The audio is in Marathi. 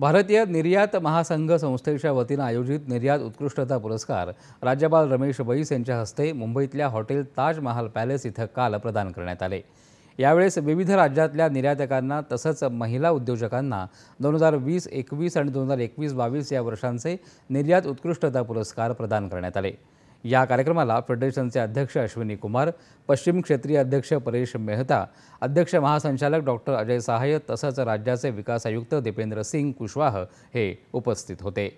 भारतीय निर्यात महासंघ संस्थेच्या वतीनं आयोजित निर्यात उत्कृष्टता पुरस्कार राज्यपाल रमेश बैस यांच्या हस्ते मुंबईतल्या हॉटेल ताजमहाल पॅलेस इथं काल प्रदान करण्यात आले यावेळेस विविध राज्यातल्या निर्यातकांना तसंच महिला उद्योजकांना दोन हजार वीस एकवीस आणि दोन हजार एकवीस बावीस या वर्षांचे निर्यात उत्कृष्टता पुरस्कार प्रदान करण्यात आले या कार्यक्रमाला फेडरेशनचे अध्यक्ष अश्विनी कुमार पश्चिम क्षेत्रीय अध्यक्ष परेश मेहता अध्यक्ष महासंचालक डॉक्टर अजय सहाय्य तसंच राज्याचे विकास आयुक्त दीपेंद्र सिंग कुशवाह हे उपस्थित होते